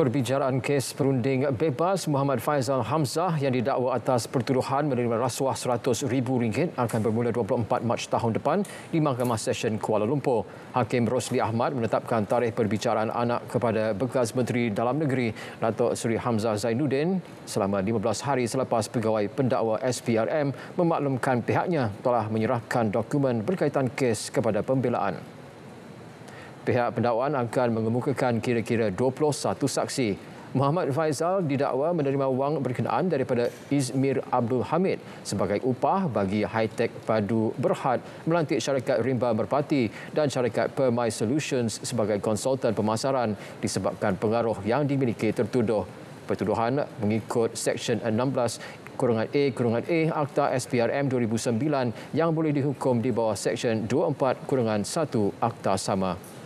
perbicaraan kes perunding bebas Muhammad Faizal Hamzah yang didakwa atas pertuduhan menerima rasuah rm ringgit akan bermula 24 Mac tahun depan di Mahkamah Session Kuala Lumpur. Hakim Rosli Ahmad menetapkan tarikh perbicaraan anak kepada bekas Menteri Dalam Negeri Datuk Seri Hamzah Zainuddin selama 15 hari selepas pegawai pendakwa SPRM memaklumkan pihaknya telah menyerahkan dokumen berkaitan kes kepada pembelaan. Pihak pendakwaan akan mengemukakan kira-kira 21 saksi. Muhammad Faizal didakwa menerima wang berkenaan daripada Izmir Abdul Hamid sebagai upah bagi high-tech padu berhad melantik syarikat Rimba Merpati dan syarikat Permai Solutions sebagai konsultan pemasaran disebabkan pengaruh yang dimiliki tertuduh. Pertuduhan mengikut Seksyen 16 kurungan A kurungan A Akta SPRM 2009 yang boleh dihukum di bawah Seksyen 24 kurungan 1 Akta Sama.